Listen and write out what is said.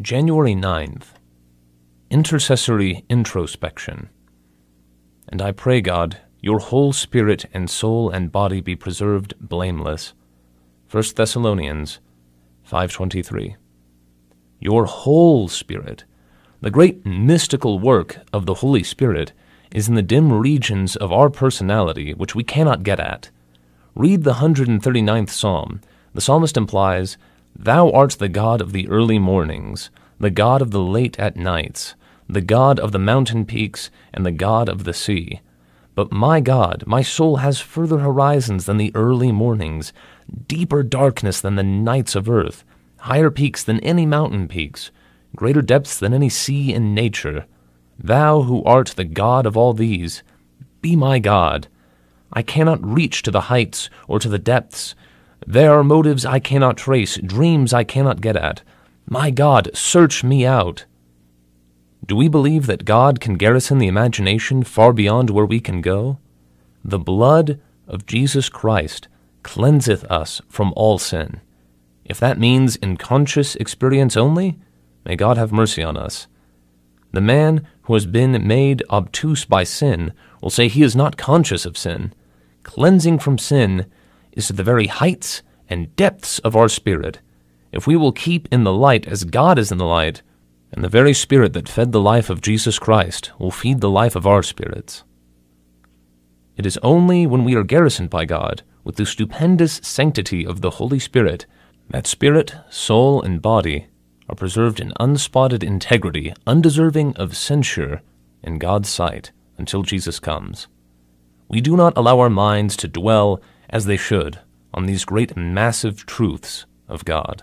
January 9th, intercessory introspection. And I pray, God, your whole spirit and soul and body be preserved blameless. 1 Thessalonians 5:23. Your whole spirit, the great mystical work of the Holy Spirit is in the dim regions of our personality which we cannot get at. Read the 139th psalm. The psalmist implies Thou art the God of the early mornings, the God of the late at nights, the God of the mountain peaks, and the God of the sea. But my God, my soul has further horizons than the early mornings, deeper darkness than the nights of earth, higher peaks than any mountain peaks, greater depths than any sea in nature. Thou who art the God of all these, be my God. I cannot reach to the heights or to the depths there are motives I cannot trace, dreams I cannot get at. My God, search me out. Do we believe that God can garrison the imagination far beyond where we can go? The blood of Jesus Christ cleanseth us from all sin. If that means in conscious experience only, may God have mercy on us. The man who has been made obtuse by sin will say he is not conscious of sin. Cleansing from sin is to the very heights and depths of our spirit. If we will keep in the light as God is in the light, and the very spirit that fed the life of Jesus Christ will feed the life of our spirits. It is only when we are garrisoned by God with the stupendous sanctity of the Holy Spirit that spirit, soul, and body are preserved in unspotted integrity, undeserving of censure in God's sight until Jesus comes. We do not allow our minds to dwell as they should, on these great massive truths of God.